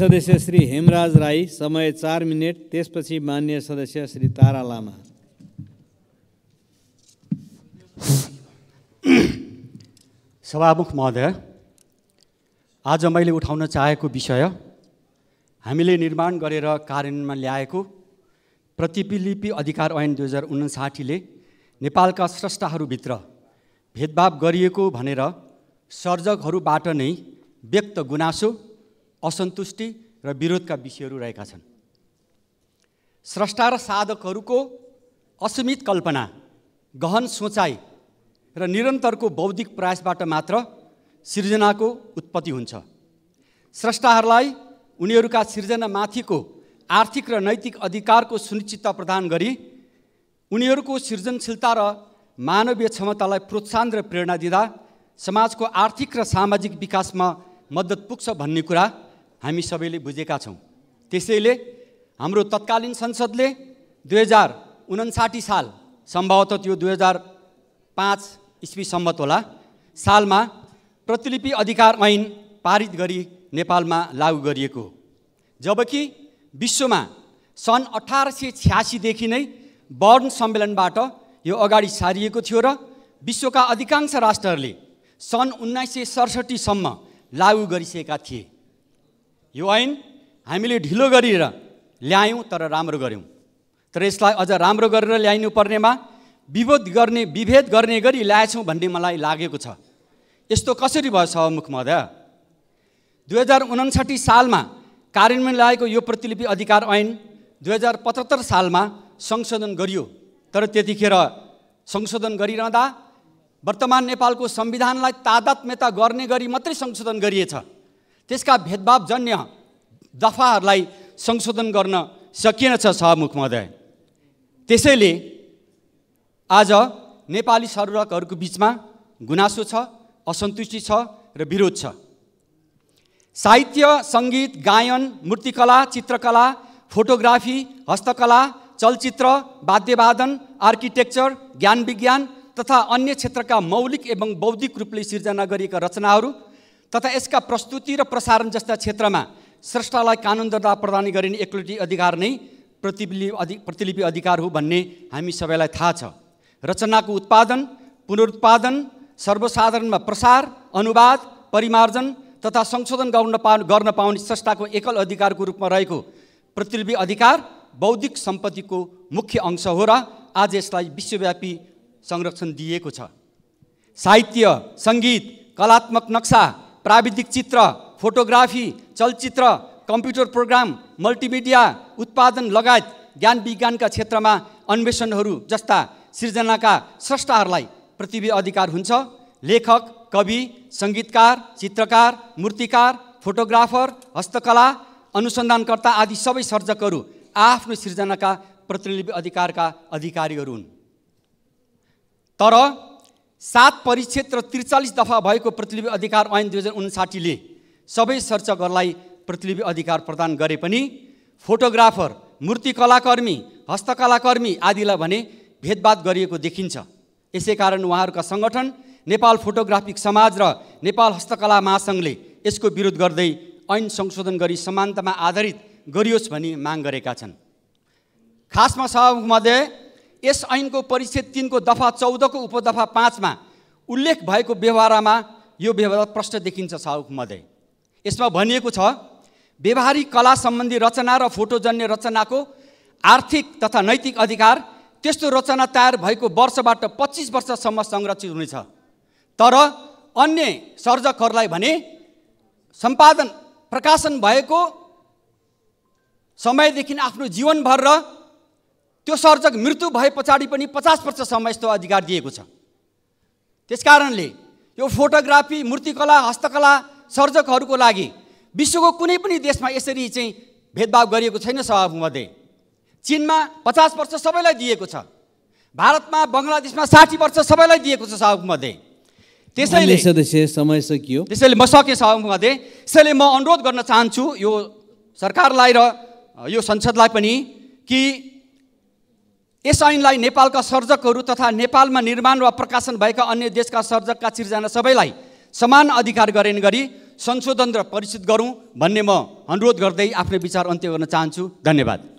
सदस्य श्री हेमराज राई समय चार मिनट त्यसपछि मान्य सदस्य श्री तारा लामा सभामुख महोदय आज मैले उठाउन चाहेको विषय हामीले निर्माण गरेर कार्यान्वयनमा ल्याएको प्रतिलिपि अधिकार ऐन दुई हजार उन्साठीले नेपालका स्रष्टाहरूभित्र भेदभाव गरिएको भनेर सर्जकहरूबाट नै व्यक्त गुनासो असन्तुष्टि र विरोधका विषयहरू रहेका छन् स्रष्टा र साधकहरूको असीमित कल्पना गहन सोचाइ र निरन्तरको बौद्धिक प्रयासबाट मात्र सिर्जनाको उत्पत्ति हुन्छ स्रष्टाहरूलाई उनीहरूका सिर्जनामाथिको आर्थिक र नैतिक अधिकारको सुनिश्चितता प्रदान गरी उनीहरूको सृजनशीलता र मानवीय क्षमतालाई प्रोत्साहन र प्रेरणा दिँदा समाजको आर्थिक र सामाजिक विकासमा मद्दत पुग्छ भन्ने कुरा हामी सबैले बुझेका छौँ त्यसैले हाम्रो तत्कालीन संसदले दुई हजार उन्साठी साल सम्भवतः त्यो दुई हजार पाँच इस्वीसम्मत होला सालमा प्रतिलिपि अधिकार ऐन पारित गरी नेपालमा लागू गरिएको जबकि विश्वमा सन् अठार सय छ्यासीदेखि नै बर्न सम्मेलनबाट यो अगाडि सारिएको थियो र विश्वका अधिकांश राष्ट्रहरूले सन् उन्नाइस सय सडसठीसम्म लागू गरिसकेका थिए यो ऐन हामीले ढिलो गरेर ल्यायौँ तर राम्रो गऱ्यौँ तर यसलाई अझ राम्रो गरेर ल्याइनु पर्नेमा विभोध गर्ने विभेद गर्ने गरी ल्याएछौँ भन्ने मलाई लागेको छ यस्तो कसरी भयो सहमुख महोदय दुई हजार उनासाठी सालमा कार्यान्वयन ल्याएको यो प्रतिलिपि अधिकार ऐन दुई हजार पचहत्तर सालमा संशोधन गरियो तर त्यतिखेर संशोधन गरिरहँदा वर्तमान नेपालको संविधानलाई तादात्म्यता गर्ने गरी मात्रै संशोधन गरिएछ त्यसका भेदभावजन्य दफाहरूलाई संशोधन गर्न सकिएनछ सहमुख महोदय त्यसैले आज नेपाली संरक्षकहरूको बिचमा गुनासो छ असन्तुष्टि छ र विरोध छ साहित्य सङ्गीत गायन मूर्तिकला चित्रकला फोटोग्राफी हस्तकला चलचित्र वाद्यवादन आर्किटेक्चर ज्ञान विज्ञान तथा अन्य क्षेत्रका मौलिक एवं बौद्धिक रूपले सिर्जना गरिएका रचनाहरू तथा यसका प्रस्तुति र प्रसारण जस्ता क्षेत्रमा स्रष्टालाई कानुन दर्ता प्रदान गरिने एकलोटी अधिकार नै प्रतिलिपि अधि प्रतिलिपि अधिकार हो भन्ने हामी सबैलाई थाहा छ रचनाको उत्पादन पुनरुत्पादन सर्वसाधारणमा प्रसार अनुवाद परिमार्जन तथा संशोधन गर्न पा गर्न पाउने स्रष्टाको एकल अधिकारको रूपमा रहेको प्रतिलिपि अधिकार बौद्धिक सम्पत्तिको मुख्य अंश हो र आज यसलाई विश्वव्यापी संरक्षण दिएको छ साहित्य सङ्गीत कलात्मक नक्सा प्राविधिक चित्र फोटोग्राफी चलचित्र कम्प्युटर प्रोग्राम मल्टिमिडिया उत्पादन लगायत ज्ञान विज्ञानका क्षेत्रमा अन्वेषणहरू जस्ता सृजनाका स्रष्टाहरूलाई प्रतिभि अधिकार हुन्छ लेखक कवि सङ्गीतकार चित्रकार मूर्तिकार फोटोग्राफर हस्तकला अनुसन्धानकर्ता आदि सबै सर्जकहरू आफ्नो सृजनाका प्रतिलिपि अधिकारका अधिकारीहरू हुन् तर सात परिच्छेद र त्रिचालिस दफा भएको प्रतिलिपि अधिकार ऐन दुई हजार उन्साठीले सबै सर्चकहरूलाई प्रतिलिपि अधिकार प्रदान गरे पनि फोटोग्राफर मूर्तिकलाकर्मी हस्तकलाकर्मी आदिलाई भने भेदभाव गरिएको देखिन्छ यसै कारण उहाँहरूका सङ्गठन नेपाल फोटोग्राफिक समाज र नेपाल हस्तकला महासङ्घले यसको विरोध गर्दै ऐन संशोधन गरी समानतामा आधारित गरियोस् भनी माग गरेका छन् खासमा सभामुख यस ऐनको परिच्छेद तिनको दफा चौधको उपदफा पाँचमा उल्लेख भएको व्यवहारमा यो व्यवहार प्रष्ट देखिन्छ साउकमध्ये यसमा भनिएको छ व्यवहारिक कला सम्बन्धी रचना र फोटोजन्य रचनाको आर्थिक तथा नैतिक अधिकार त्यस्तो रचना तयार भएको वर्षबाट पच्चिस वर्षसम्म संरक्षित हुनेछ तर अन्य सर्जकहरूलाई भने सम्पादन प्रकाशन भएको समयदेखि आफ्नो जीवनभर र त्यो सर्जक मृत्यु भए पछाडि पनि पचास वर्षसम्म यस्तो अधिकार दिएको छ त्यसकारणले यो फोटोग्राफी मूर्तिकला हस्तकला सर्जकहरूको लागि विश्वको कुनै पनि देशमा यसरी चाहिँ भेदभाव गरिएको छैन सभामध्ये चिनमा पचास वर्ष सबैलाई दिएको छ भारतमा बङ्गलादेशमा साठी वर्ष सबैलाई दिएको छ सभामध्ये त्यसैले सदस्य समय सकियो त्यसैले म सकेँ सभामध्ये त्यसैले म अनुरोध गर्न चाहन्छु यो सरकारलाई र यो संसदलाई पनि कि यस ऐनलाई नेपालका सर्जकहरू तथा नेपालमा निर्माण वा प्रकाशन भएका अन्य देशका सर्जकका सिर्जना सबैलाई समान अधिकार गरेन गरी संशोधन र परिचित गरौँ भन्ने म अनुरोध गर्दै आफ्नो विचार अन्त्य गर्न चाहन्छु धन्यवाद